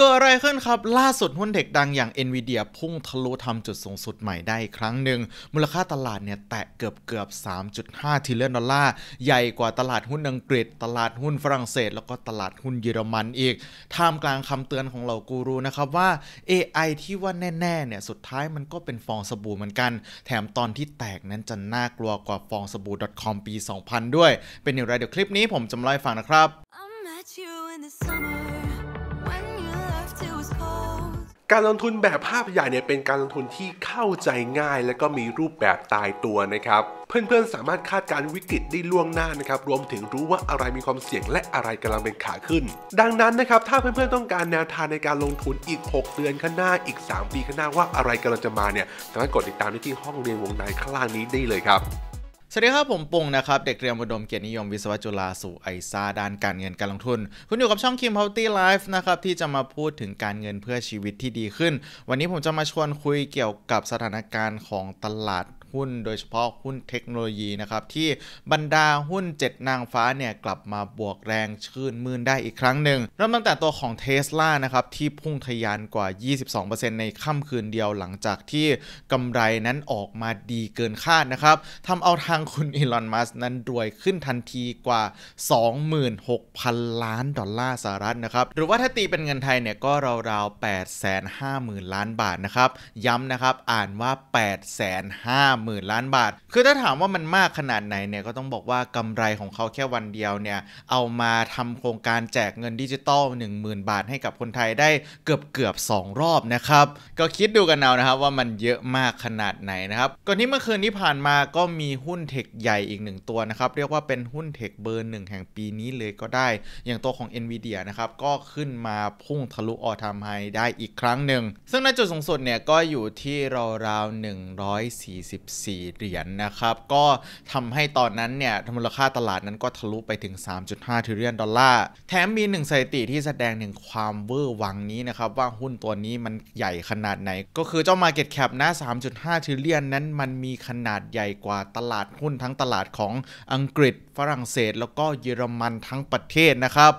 เกิดอะไรขึ้นครับล่าสุดหุ้นเทคดังอย่าง NVIDIA พุ่งทะลุทำจุดสูงสุดใหม่ได้ครั้งหนึ่งมูลค่าตลาดเนี่ยแตะเกือบเกือบ 3.5ทิลเลียนดอลลาร์ใหญ่กว่าตลาดหุ้นอังกฤษ ตลาดหุ้นฝรั่งเศส แล้วก็ตลาดหุ้นเยอรมันอีกท่ามกลางคำเตือนของเหล่ากูรูนะครับว่า AI ที่ว่าแน่ๆเนี่ยสุดท้ายมันก็เป็นฟองสบู่เหมือนกันแถมตอนที่แตกนั้นจะน่ากลัวกว่าฟองสบู่ .com ปี 2000 ด้วยเป็นอย่างไรเดี๋ยวคลิปนี้ผมจะมาเล่าให้ฟังนะครับการลงทุนแบบภาพใหญ่เนี่ยเป็นการลงทุนที่เข้าใจง่ายและก็มีรูปแบบตายตัวนะครับเพื่อนๆสามารถคาดการวิกฤตได้ล่วงหน้านะครับรวมถึงรู้ว่าอะไรมีความเสี่ยงและอะไรกำลังเป็นขาขึ้น ดังนั้นนะครับถ้าเพื่อนๆต้องการแนวทางในการลงทุนอีก 6เดือนข้างหน้าอีก 3 ปีข้างหน้าว่าอะไรกำลังจะมาเนี่ยสามารถกดติดตามได้ที่ห้องเรียนวงในข้างล่างนี้ได้เลยครับสวัสดีครับ ผมปุงนะครับ เด็กเรียนอุดมเกียรตินิยมวิศวะจุฬาสู่ไอซ่าด้านการเงินการลงทุน คุณอยู่กับช่องคิมพาวตี้ไลฟ์นะครับ ที่จะมาพูดถึงการเงินเพื่อชีวิตที่ดีขึ้น วันนี้ผมจะมาชวนคุยเกี่ยวกับสถานการณ์ของตลาดหุ้นโดยเฉพาะหุ้นเทคโนโลยีนะครับ ที่บรรดาหุ้น7นางฟ้าเนี่ย กลับมาบวกแรงชื่นมื่นได้อีกครั้งหนึ่งเริ่มตั้งแต่ตัวของเทส l a นะครับ ที่พุ่งทะยานกว่า 22%ในค่ำคืนเดียวหลังจากที่กำไรนั้นออกมาดีเกินคาดนะครับทำเอาทางคุณอีลอนมัสนั้นรวยขึ้นทันทีกว่า 26,000 ล้านดอลลาร์สหรัฐนะครับหรือว่าถ้าตีเป็นเงินไทยเนี่ยก็ราวๆ8 5 0 0 0 0ล้านบาทนะครับย้ำนะครับอ่านว่า 8 5 0 0 0หมื่นล้านบาท คือถ้าถามว่ามันมากขนาดไหน เนี่ยก็ต้องบอกว่ากำไรของเขาแค่วันเดียวเนี่ยเอามาทำโครงการแจกเงินดิจิตอล10,000 บาทให้กับคนไทยได้เกือบเกือบ2รอบนะครับ ก็คิดดูกันเอานะครับว่ามันเยอะมากขนาดไหนนะครับก่อนที่เมื่อคืนที่ผ่านมาก็มีหุ้นเทคใหญ่อีกหนึ่งตัวนะครับเรียกว่าเป็นหุ้นเทคเบอร์หนึ่งแห่งปีนี้เลยก็ได้ อย่างตัวของ NVIDIA นะครับก็ขึ้นมาพุ่งทะลุออทามไฮได้อีกครั้งหนึ่ง ซึ่งณจุดสูงสุดเนี่ยก็อยู่ที่ราวๆ140 14เหรียญนนะครับก็ทำให้ตอนนั้นเนี่ยมูลค่าตลาดนั้นก็ทะลุไปถึง 3.5ทริลเลียนดอลลาร์ แถมมีหนึ่งสถิติที่แสดงถึงความเวอร์วังนี้นะครับว่าหุ้นตัวนี้มันใหญ่ขนาดไหน ก็คือเจ้า Market Cap นะ3.5ทริลเลียนนั้นมันมีขนาดใหญ่กว่าตลาดหุ้นทั้งตลาดของอังกฤษฝรั่งเศส แล้วก็เยอรมันทั้งประเทศนะครับ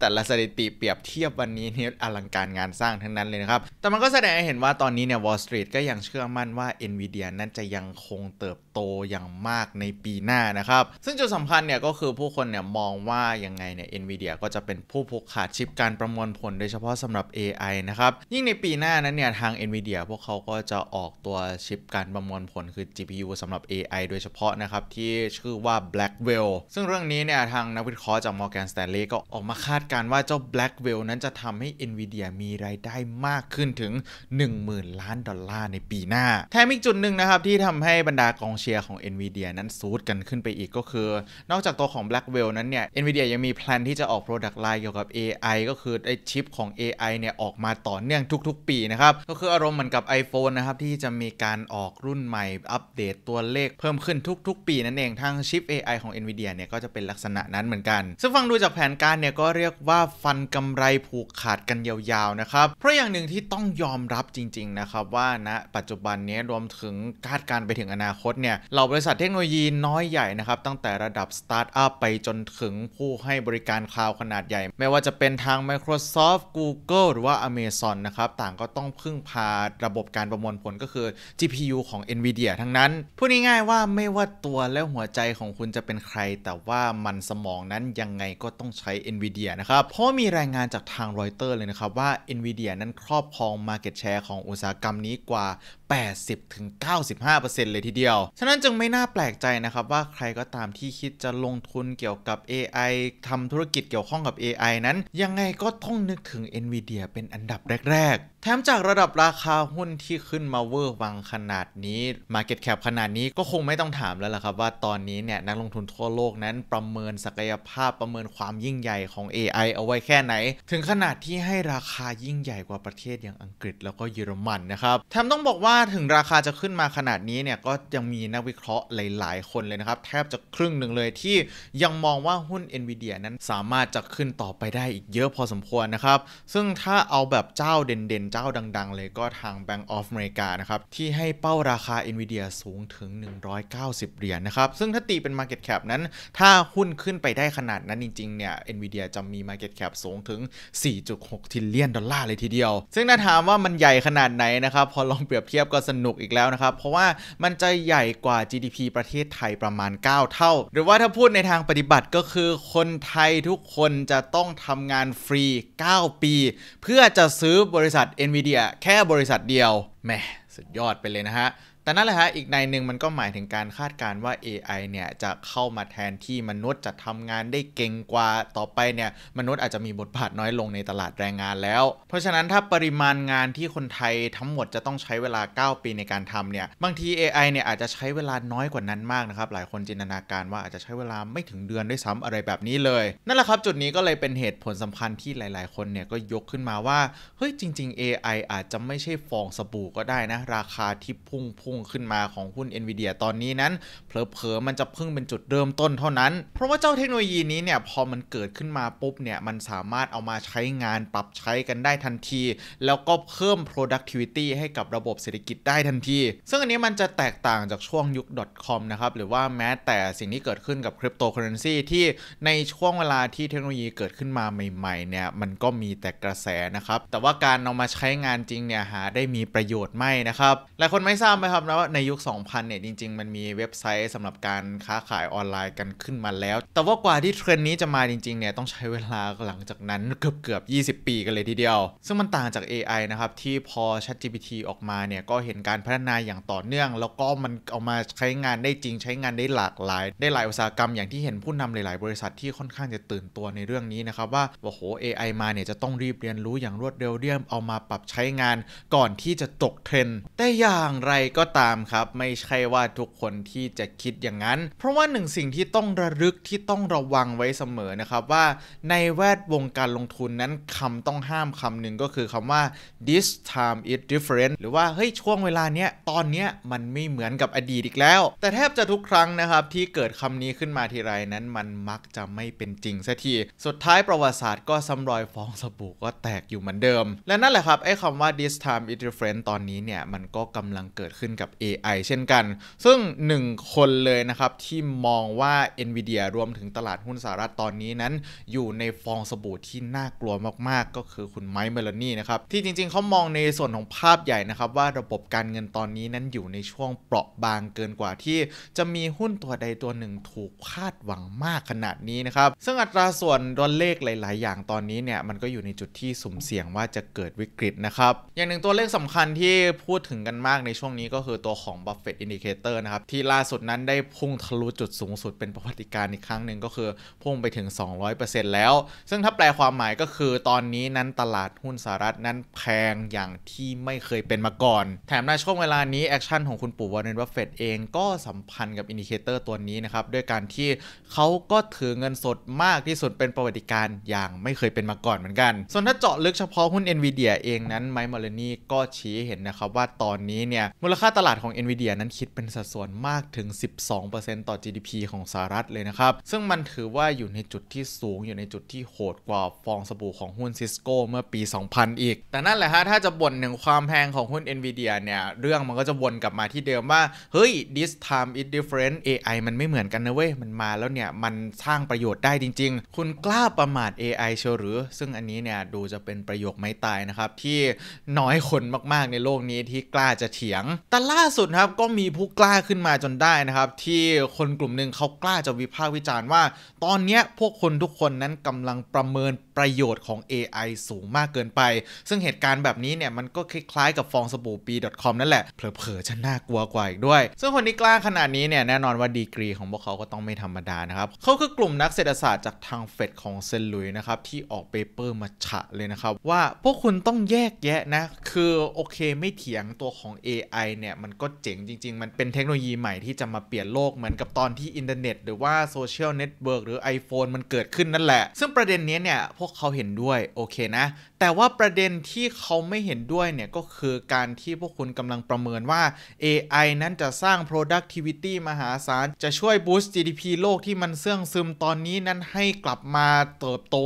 แต่ละสถิติเปรียบเทียบวันนี้นี่อลังการงานสร้างทั้งนั้นเลยนะครับแต่มันก็แสดงให้เห็นว่าตอนนี้เนี่ยวอลล์สตรีทก็ยังเชื่อมั่นว่า NVIDIA นั้นจะยังคงเติบโตอย่างมากในปีหน้านะครับ ซึ่งจุดสำคัญเนี่ยก็คือผู้คนเนี่ยมองว่ายังไงเนี่ย NVIDIA ก็จะเป็นผู้ผูกขาดชิปการประมวลผลโดยเฉพาะสำหรับ AI นะครับ ยิ่งในปีหน้านั้นเนี่ยทาง NVIDIA พวกเขาก็จะออกตัวชิปการประมวลผลคือ GPU สำหรับ AI โดยเฉพาะนะครับที่ชื่อว่า Blackwell ซึ่งเรื่องนี้เนี่ย ทางนักวิเคราะห์จาก Morgan Stanley ก็ออกมาคาดการณ์ว่าเจ้า Blackwell นั้นจะทำให้ NVIDIA มีรายได้มากขึ้นถึง 10,000 ล้านดอลลาร์ในปีหน้าแถมอีกจุดหนึ่งนะครับที่ทำให้บรรดากองเชชียร์ของ NVIDIA นั้นซูดกันขึ้นไปอีกก็คือ นอกจากตัวของ Blackwell นั้นเนี่ย NVIDIA ยังมีแพลนที่จะออก Product Line เกี่ยวกับ AI ก็คือไอชิปของ AI เนี่ยออกมาต่อเนื่องทุกๆ ปีนะครับ ก็คืออารมณ์เหมือนกับ iPhone นะครับ ที่จะมีการออกรุ่นใหม่อัปเดตตัวเลขเพิ่มขึ้นทุก ๆ ปีนั่นเองทางชิป AI ของ NVIDIA เนี่ยก็จะเป็นลักษณะนั้นเหมือนกันซึ่งฟังดูจากแผนการเนี่ยก็เรียกว่าฟันกำไรผูกขาดกันยาวๆนะครับเพราะอย่างหนึ่งที่ต้องยอมรับจริงๆนะครับว่าณนะปัจจุบันนี้รวมถึงคาดการไปถึงอนาคตเนี่ยเี่ยเหล่าบริษัทเทคโนโลยีน้อยใหญ่นะครับ ตั้งแต่ระดับสตาร์ทอัพไปจนถึงผู้ให้บริการคลาวขนาดใหญ่ ไม่ว่าจะเป็นทาง Microsoft Google หรือว่า Amazon นะครับ ต่างก็ต้องพึ่งพาระบบการประมวลผลก็คือ GPU ของ NVIDIA ทั้งนั้น พูดง่ายๆว่าไม่ว่าตัวและหัวใจของคุณจะเป็นใคร แต่ว่ามันสมองนั้นยังไงก็ต้องใช้ NVIDIA นะครับ เพราะมีรายงานจากทางรอยเตอร์เลยนะครับว่า NVIDIA นั้นครอบครอง Market Share ของอุตสาหกรรมนี้กว่า80-95%เลยทีเดียว ฉะนั้นจึงไม่น่าแปลกใจนะครับ ว่าใครก็ตามที่คิดจะลงทุนเกี่ยวกับ AI ทำธุรกิจเกี่ยวข้องกับ AI นั้นยังไงก็ต้องนึกถึง NVIDIA เป็นอันดับแรกๆแถมจากระดับราคาหุ้นที่ขึ้นมาเวอร์วังขนาดนี้ Market Cap ขนาดนี้ก็คงไม่ต้องถามแล้วล่ะครับ ว่าตอนนี้เนี่ยนักลงทุนทั่วโลกนั้นประเมินศักยภาพประเมินความยิ่งใหญ่ของ AI เอาไว้แค่ไหน ถึงขนาดที่ให้ราคายิ่งใหญ่กว่าประเทศอย่างอังกฤษ แล้วก็เยอรมันนะครับ แถมต้องบอกว่าาถึงราคาจะขึ้นมาขนาดนี้เนี่ยก็ยังมีนักวิเคราะห์หลายๆคนเลยนะครับ แทบจะครึ่งหนึ่งเลยที่ยังมองว่าหุ้น n v i d i a นั้นสามารถจะขึ้นต่อไปได้อีกเยอะพอสมควรนะครับ ซึ่งถ้าเอาแบบเจ้าเด่นๆเจ้าดังๆเลยก็ทาง Bank of America นะครับ ที่ให้เป้าราคา n v i d i a สูงถึง 190 เหรียญนนะครับ ซึ่งถ้าตีเป็น Market Cap นั้น ถ้าหุ้นขึ้นไปได้ขนาดนั้นจริงๆเนี่ยเอ็นวีเดียจะมี Market Cap สูงถึง 4.6ทิลเลียนดอลลาร์เลยทีเดียว ซึ่งถ้าถามว่ามันใหญ่ขนาดไหนนะครับพอลองเปรียบเทียบียบก็สนุกอีกแล้วนะครับ เพราะว่ามันจะใหญ่กว่า GDP ประเทศไทยประมาณ 9 เท่า หรือว่าถ้าพูดในทางปฏิบัติก็คือ คนไทยทุกคนจะต้องทำงานฟรี 9 ปี เพื่อจะซื้อบริษัท NVIDIA แค่บริษัทเดียว แหมสุดยอดไปเลยนะฮะแต่นั่นแหละฮะอีกในหนึ่งมันก็หมายถึงการคาดการณ์ว่า AI เนี่ย จะเข้ามาแทนที่มนุษย์จะทำงานได้เก่งกว่า ต่อไปเนี่ยมนุษย์อาจจะมีบทบาทน้อยลงในตลาดแรงงานแล้ว เพราะฉะนั้นถ้าปริมาณงานที่คนไทยทั้งหมดจะต้องใช้เวลา 9 ปีในการทำเนี่ย บางที AI เนี่ยอาจจะใช้เวลาน้อยกว่านั้นมากนะครับ หลายคนจินตนาการว่าอาจจะใช้เวลาไม่ถึงเดือนด้วยซ้ำอะไรแบบนี้เลย นั่นแหละครับ จุดนี้ก็เลยเป็นเหตุผลสำคัญที่หลาย ๆ คนเนี่ยก็ยกขึ้นมาว่า เฮ้ยจริง ๆ AI อาจจะไม่ใช่ฟองสบู่ก็ได้นะราคาที่พุ่งพุ่ง่งขึ้นมาของหุ้น n v i d i a ตอนนี้นั้นเผลอๆมันจะเพิ่งเป็นจุดเริ่มต้นเท่านั้น เพราะว่าเจ้าเทคโนโลยีนี้เนี่ยพอมันเกิดขึ้นมาปุ๊บเนี่ยมันสามารถเอามาใช้งานปรับใช้กันได้ทันที แล้วก็เพิ่ม productivity ให้กับระบบเศรษฐกิจได้ทันทีซึ่งอันนี้มันจะแตกต่างจากช่วงยุค .com นะครับ หรือว่าแม้แต่สิ่งที่เกิดขึ้นกับคริปโตเคอเรนซีที่ในช่วงเวลาที่เทคโนโลยีเกิดขึ้นมาใหม่ๆเนี่ยมันก็มีแต่กระแสนะครับแต่ว่าการเอามาใช้งานจริงเนี่ยหาได้มีประโยชน์ไม่นะครับหลายคนไม่ทราบไหมครับแลว่าในยุค 2000 เนี่ย จริง ๆ มันมีเว็บไซต์สำหรับการค้าขายออนไลน์กันขึ้นมาแล้ว แต่ว่ากว่าที่เทรนด์นี้จะมาจริง ๆ เนี่ย ต้องใช้เวลาหลังจากนั้น เกือบเกือบ 20 ปีกันเลยทีเดียว ซึ่งมันต่างจาก AI นะครับ ที่พอ ChatGPT ออกมาเนี่ย ก็เห็นการพัฒนาอย่างต่อเนื่อง แล้วก็มันเอามาใช้งานได้จริง ใช้งานได้หลากหลาย ได้หลายอุตสาหกรรมอย่างที่เห็นผู้นำหลายๆ บริษัทที่ค่อนข้างจะตื่นตัวในเรื่องนี้นะครับว่า โอ้โห AI มาเนี่ย จะต้องรีบเรียนรู้อย่างรวดเร็วเรียมเอามาปรับใช้งานก่อนที่จะตกเทรนด์แต่อย่างไรก็ตามครับไม่ใช่ว่าทุกคนที่จะคิดอย่างนั้น เพราะว่าหนึ่งสิ่งที่ต้องระลึกที่ต้องระวังไว้เสมอนะครับว่า ในแวดวงการลงทุนนั้นคำต้องห้ามคำหนึ่งก็คือคำว่า this time is different หรือว่า เฮ้ย ช่วงเวลาเนี้ยตอนเนี้ยมันไม่เหมือนกับอดีตอีกแล้ว แต่แทบจะทุกครั้งนะครับที่เกิดคำนี้ขึ้นมาทีไรนั้นมันมักจะไม่เป็นจริงสัทีสุดท้ายประวัติศาสตร์ก็ซ้ำรอยฟองสบู่ก็แตกอยู่เหมือนเดิม และนั่นแหละครับไอ้คำว่า this time is different ตอนนี้เนี่ยมันก็กำลังเกิดขึ้นกับับ AI เช่นกัน ซึ่งหนึ่งคนเลยนะครับที่มองว่า NVIDIA รวมถึงตลาดหุ้นสหรัฐตอนนี้นั้นอยู่ในฟองสบู่ที่น่ากลัวมากๆ ก็คือคุณไมค์เมลานี่นะครับ ที่จริงๆเขามองในส่วนของภาพใหญ่นะครับว่าระบบการเงินตอนนี้นั้นอยู่ในช่วงเปราะบางเกินกว่าที่จะมีหุ้นตัวใดตัวหนึ่งถูกคาดหวังมากขนาดนี้นะครับ ซึ่งอัตราส่วนตัวเลขหลาย ๆ อย่างตอนนี้เนี่ยมันก็อยู่ในจุดที่สุ่มเสี่ยงว่าจะเกิดวิกฤตนะครับอย่างหนึ่งตัวเลขสำคัญที่พูดถึงกันมากในช่วงนี้ก็คือือตัวของ Buffett Indicator นะครับ ที่ล่าสุดนั้นได้พุ่งทะลุจุดสูงสุดเป็นประวัติการอีกครั้งหนึ่งก็คือ พุ่งไปถึง 200%แล้ว ซึ่งถ้าแปลความหมายก็คือตอนนี้นั้นตลาดหุ้นสหรัฐนั้นแพงอย่างที่ไม่เคยเป็นมาก่อน แถมในช่วงเวลานี้ แอคชั่นของคุณปู่วอร์เรนบัฟเฟตเอง ก็สัมพันธ์กับอินดิเคเตอร์ตัวนี้นะครับด้วยการที่เขาก็ถือเงินสดมากที่สุดเป็นประวัติการอย่างไม่เคยเป็นมาก่อนเหมือนกัน ส่วนถ้าเจาะลึกเฉพาะหุ้น NVIDIA เองนั้นไมค์มอ์เลนี่ก็ชี้เห็นนะครับว่าตอนนี้เนี่ยมูลค่าตลาดของ NVIDIA นั้นคิดเป็นสัดส่วนมากถึง 12%ต่อ GDP ของสหรัฐเลยนะครับ ซึ่งมันถือว่าอยู่ในจุดที่สูงอยู่ในจุดที่โหดกว่าฟองสบู่ของหุ้นซิสโกเมื่อปี 2000 อีก แต่นั่นแหละฮะ ถ้าจะบ่นถึงความแพงของหุ้น NVIDIA เนี่ย เรื่องมันก็จะวนกลับมาที่เดิมว่า เฮ้ย this time is different AI มันไม่เหมือนกันนะเว้ย มันมาแล้วเนี่ย มันสร้างประโยชน์ได้จริง ๆ คุณกล้าประมาท AI เชหรือ ซึ่งอันนี้เนี่ยดูจะเป็นประโยคไม่ตายนะครับที่น้อยคนมากๆในโลกนี้ที่กล้าจะเถียงตล่าสุดครับ ก็มีผู้กล้าขึ้นมาจนได้นะครับที่คนกลุ่มหนึ่งเขากล้าจะวิพากษ์วิจารณ์ว่าตอนนี้พวกคนทุกคนนั้นกำลังประเมินประโยชน์ของ AI สูงมากเกินไป ซึ่งเหตุการณ์แบบนี้เนี่ยมันก็คล้ายๆ กับฟองสบู่ปี .com นั่นแหละ เผลอๆจะน่ากลัวกว่าอีกด้วย ซึ่งคนที่กล้าขนาดนี้เนี่ยแน่นอนว่าดีกรีของพวกเขาก็ต้องไม่ธรรมดานะครับ เขาคือกลุ่มนักเศรษฐศาสตร์จากทางเฟดของเซนลุยนะครับที่ออกเปเปอร์มาฉะเลยนะครับ ว่าพวกคุณต้องแยกแยะนะ คือโอเคไม่เถียงตัวของ AI เนี่ยมันก็เจ๋งจริงๆ มันเป็นเทคโนโลยีใหม่ที่จะมาเปลี่ยนโลกเหมือนกับตอนที่อินเทอร์เน็ตหรือว่าโซเชียลเน็ตเวิร์กหรือ iPhone มันเกิดขึ้นนั่นแหละ ซึ่งประเด็นนี้เนี่ยพววกเขาเห็นด้วย โอเคนะแต่ว่าประเด็นที่เขาไม่เห็นด้วยเนี่ย ก็คือการที่พวกคุณกำลังประเมินว่า AI นั้นจะสร้าง productivity มหาศาล จะช่วย boost GDP โลกที่มันเสื่องซึมตอนนี้นั้นให้กลับมาเติบโต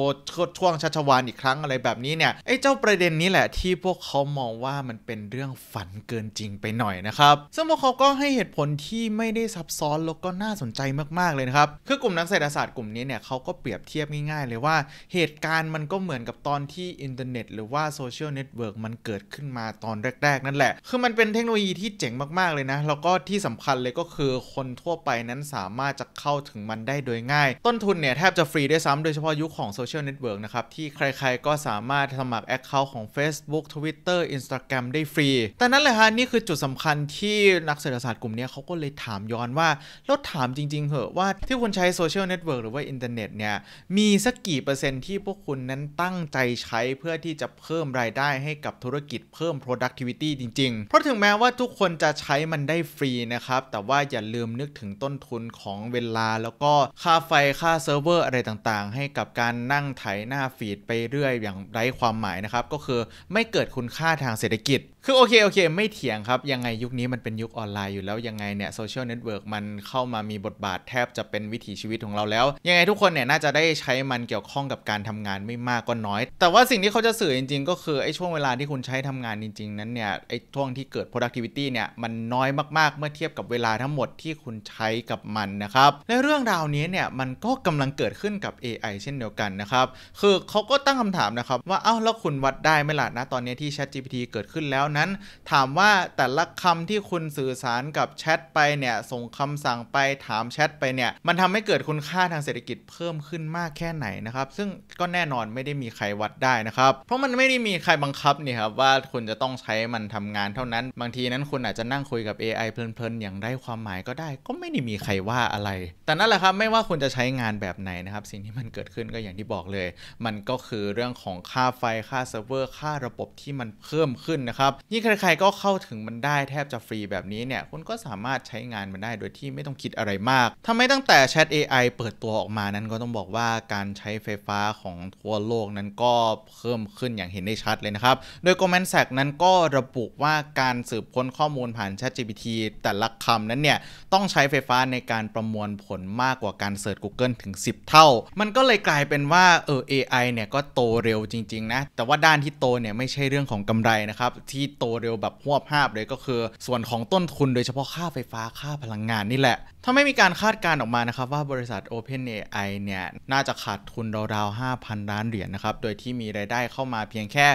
ช่วงชัชวานอีกครั้งอะไรแบบนี้เนี่ย ไอ้เจ้าประเด็นนี้แหละที่พวกเขามองว่ามันเป็นเรื่องฝันเกินจริงไปหน่อยนะครับ ซึ่งพวกเขาก็ให้เหตุผลที่ไม่ได้ซับซ้อนแล้วก็น่าสนใจมาก ๆ เลยนะครับ คือกลุ่มนักเศรษฐศาสตร์กลุ่มนี้เนี่ยเขาก็เปรียบเทียบง่าย ๆ เลยว่าเหตุการณ์มันก็เหมือนกับตอนที่อินเทอร์เน็ตหรือว่าโซเชียลเน็ตเวิร์กมันเกิดขึ้นมาตอนแรก ๆ นั่นแหละ คือมันเป็นเทคโนโลยีที่เจ๋งมาก ๆเลยนะ แล้วก็ที่สำคัญเลยก็คือคนทั่วไปนั้นสามารถจะเข้าถึงมันได้โดยง่าย ต้นทุนเนี่ย แทบจะฟรีด้วยซ้ำโดยเฉพาะยุคของโซเชียลเน็ตเวิร์กนะครับ ที่ใครๆก็สามารถสมัครแอคเคาท์ของ Facebook Twitter Instagram ได้ฟรี แต่นั่นแหละฮะ นี่คือจุดสำคัญที่นักเศรษฐศาสตร์กลุ่มนี้เขาก็เลยถามย้อนว่า แล้วถามจริง ๆเหอะว่าที่คุณใช้โซเชียลเน็ตเวิร์กหรือว่าอินเทอร์เน็ตเนี่ยมีสักกี่เปอร์เซ็นต์ที่พวกคุณนั้นตั้งใจใช้เพื่อพื่อที่จะเพิ่มรายได้ให้กับธุรกิจเพิ่ม productivity จริงๆ เพราะถึงแม้ว่าทุกคนจะใช้มันได้ฟรีนะครับ แต่ว่าอย่าลืมนึกถึงต้นทุนของเวลา แล้วก็ค่าไฟค่าเซิร์ฟเวอร์อะไรต่างๆ ให้กับการนั่งไถหน้าฟีดไปเรื่อย อย่างไร้ความหมายนะครับ ก็คือไม่เกิดคุณค่าทางเศรษฐกิจคือโอเคโอเค ไม่เถียงครับ ยังไงยุคนี้มันเป็นยุคออนไลน์อยู่แล้วยังไงเนี่ยโซเชียลเน็ตเวิร์กมันเข้ามามีบทบาทแทบจะเป็นวิถีชีวิตของเราแล้ว ยังไงทุกคนเนี่ยน่าจะได้ใช้มันเกี่ยวข้องกับการทำงานไม่มากก็น้อย แต่ว่าสิ่งที่เขาจะสื่อจริงๆ ก็คือไอ้ช่วงเวลาที่คุณใช้ทำงานจริงๆ นั้นเนี่ยไอ้ช่วงที่เกิด productivity เนี่ยมันน้อยมากๆเมื่อเทียบกับเวลาทั้งหมดที่คุณใช้กับมันนะครับและเรื่องราวนี้เนี่ยมันก็กำลังเกิดขึ้นกับ AI เช่นเดียวกันนะครับคือเขาก็ตั้งคำถามนะครับว่าเอ้าแล้วคุณวัดได้ไหมล่ะนะตอนนี้ที่ ChatGPT เกิดขึ้นแล้วนั้น ถามว่าแต่ละคำที่คุณสื่อสารกับแชทไปเนี่ย ส่งคำสั่งไปถามแชทไปเนี่ย มันทำให้เกิดคุณค่าทางเศรษฐกิจเพิ่มขึ้นมากแค่ไหนนะครับ ซึ่งก็แน่นอนไม่ได้มีใครวัดได้นะครับ เพราะมันไม่ได้มีใครบังคับนี่ครับว่าคุณจะต้องใช้มันทำงานเท่านั้นบางทีนั้นคุณอาจจะนั่งคุยกับ AI เพลินๆ อย่างได้ความหมายก็ได้ ก็ไม่ได้มีใครว่าอะไร แต่นั่นแหละครับไม่ว่าคุณจะใช้งานแบบไหนนะครับสิ่งที่มันเกิดขึ้นก็อย่างที่บอกเลย มันก็คือเรื่องของค่าไฟค่าเซิร์ฟเวอร์ค่าระบบที่มันเพิ่มขึ้นนะครับยิ่งใคร ๆ ก็เข้าถึงมันได้แทบจะฟรีแบบนี้เนี่ย คุณก็สามารถใช้งานมันได้โดยที่ไม่ต้องคิดอะไรมาก ทำไมตั้งแต่ Chat AI เปิดตัวออกมานั้นก็ต้องบอกว่าการใช้ไฟฟ้าของทั่วโลกนั้นก็เพิ่มขึ้นอย่างเห็นได้ชัดเลยนะครับ โดย Goldman Sachs นั้นก็ระบุว่าการสืบค้นข้อมูลผ่าน ChatGPT แต่ละคำนั้นเนี่ย ต้องใช้ไฟฟ้าในการประมวลผลมากกว่าการเสิร์ช Google ถึง 10 เท่า มันก็เลยกลายเป็นว่าเออ AI เนี่ยก็โตเร็วจริงๆนะ แต่ว่าด้านที่โตเนี่ยไม่ใช่เรื่องของกำไรนะครับที่โตเร็วแบบหวบภาพเลยก็คือส่วนของต้นทุนโดยเฉพาะค่าไฟฟ้าค่าพลังงานนี่แหละ ถ้าไม่มีการคาดการณ์ออกมานะครับว่าบริษัท OpenAI เนี่ย น่าจะขาดทุนราวๆ5,000 ล้านเหรียญนนะครับ โดยที่มีรายได้เข้ามาเพียงแค่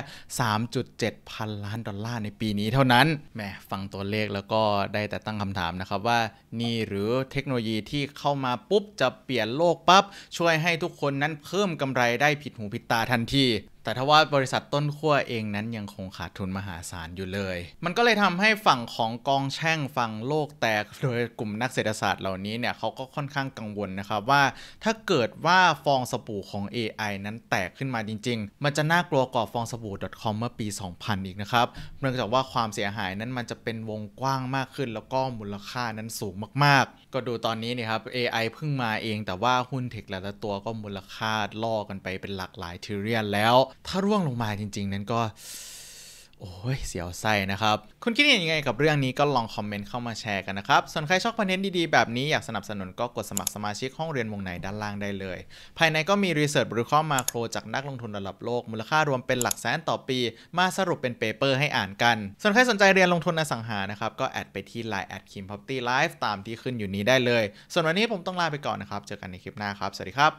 3.7 พันล้านดอลลาร์ในปีนี้เท่านั้นแหมฟังตัวเลขแล้วก็ได้แต่ตั้งคำถามนะครับว่านี่หรือเทคโนโลยีที่เข้ามาปุ๊บจะเปลี่ยนโลกปับ๊บช่วยให้ทุกคนนั้นเพิ่มกำไรได้ผิดหูผิดตาทันทีแต่ถ้าว่าบริษัทต้นขั้วเองนั้นยังคงขาดทุนมหาศาลอยู่เลย มันก็เลยทำให้ฝั่งของกองแช่งฝั่งโลกแตก โดยกลุ่มนักเศรษฐศาสตร์เหล่านี้เนี่ยเขาก็ค่อนข้างกังวลนะครับว่า ถ้าเกิดว่าฟองสบู่ของ AI นั้นแตกขึ้นมาจริงๆ มันจะน่ากลัวกว่าฟองสบู่ .com เมื่อปี 2000 อีกนะครับเนื่องจากว่าความเสียหายนั้นมันจะเป็นวงกว้างมากขึ้น แล้วก็มูลค่านั้นสูงมากๆ ก็ดูตอนนี้เนี่ยครับ AI เพิ่งมาเองแต่ว่าหุ้นเทคหลายตัวก็มูลค่าล่อกันไปเป็นหลักหลายทีเรียนแล้วถ้าร่วงลงมาจริงๆ นั้นก็ โอ้ย เสียวไส้นะครับ คุณคิดเห็นยังไงกับเรื่องนี้ก็ลองคอมเมนต์เข้ามาแชร์กันนะครับ ส่วนใครชอบคอนเทนต์ดีๆ แบบนี้อยากสนับสนุนก็กดสมัครสมาชิกห้องเรียนวงไหนด้านล่างได้เลย ภายในก็มีรีเสิร์ชบริคอมมาโคร จากนักลงทุนระดับโลก มูลค่ารวมเป็นหลักแสนต่อปี มาสรุปเป็นเปเปอร์ให้อ่านกัน ส่วนใครสนใจเรียนลงทุนอสังหานะครับก็แอดไปที่ Line แอดคิมพับตี้ไลฟ์ตามที่ขึ้นอยู่นี้ได้เลย ส่วนวันนี้ผมต้องลาไปก่อนนะครับเจอกันในคลิปหน้าครับ สวัสดีครับ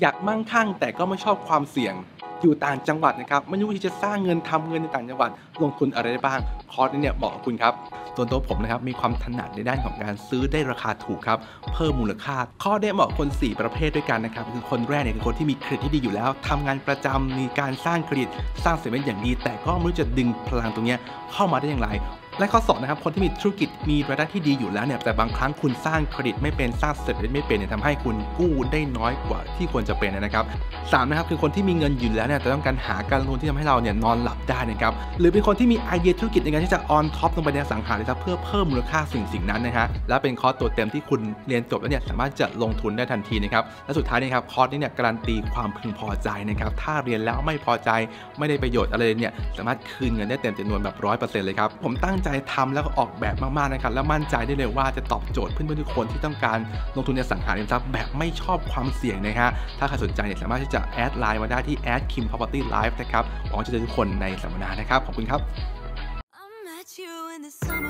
อยากมั่งคั่ง แต่ก็ไม่ชอบความเสี่ยงอยู่ต่างจังหวัดนะครับไม่รู้ที่จะสร้างเงินทำเงินในต่างจังหวัดลงทุนอะไรได้บ้างคอร์สนี้เนี่ยบอกคุณครับส่วนตัวผมนะครับมีความถนัดในด้านของการซื้อได้ราคาถูกครับเพิ่มมูลค่าข้อได้เหมาะคน 4 ประเภทด้วยกันนะครับคือคนแรกเนี่ยคือคนที่มีเครดิตที่ดีอยู่แล้ว ทำงานประจำมีการสร้างเครดิต สร้างเซเว่นอย่างดี แต่ก็ไม่รู้จะดึงพลังตรงนี้เข้ามาได้อย่างไรและข้อส2นะครับคนที่มีธุรกิจมีรายได้ที่ดีอยู่แล้วเนี่ยแต่บางครั้งคุณสร้างเครดิตไม่เป็นสร้างเสร็จไม่เป็นเนี่ยทำให้คุณกู้ได้น้อยกว่าที่ควรจะเป็นนะครับสามนะครับคือคนที่มีเงินอยู่แล้วเนี่ยแต่ต้องการหาการลงทุนที่ทำให้เราเนี่ยนอนหลับได้นะครับหรือเป็นคนที่มีไอเดียธุรกิจในการที่จะออนท็อปลงไปในสังหาริมทรัพย์เพื่อเพิ่มมูลค่าสิ่งสิ่งนั้นนะฮะและเป็นคอร์สตัวเต็มที่คุณเรียนจบแล้วเนี่ยสามารถจะลงทุนได้ทันทีนะครับและสุดท้ายนี่ครับคอร์สนี้เนี่ยการันตีความพึงพอใจนะครับถ้าเรียนแล้วไม่พอใจไม่ได้ประโยชน์อะไรเนี่ยสามารถคืนเงินได้เต็มจำนวนแบบร้อยเปอร์เซ็นต์เลยครับผมตั้งใจใจทำแล้วก็ออกแบบมาก ๆ นะครับ แล้วมั่นใจได้เลยว่าจะตอบโจทย์เพื่อนๆ ทุกคนที่ต้องการลงทุนในสังหาริมทรัพย์แบบไม่ชอบความเสี่ยงนะฮะถ้าใครสนใจเนี่ยสามารถที่จะแอดไลน์มาได้ที่แอดคิมพ property life นะครับหวังจะเจอทุกคนในสัมมนา นะครับ ขอบคุณครับ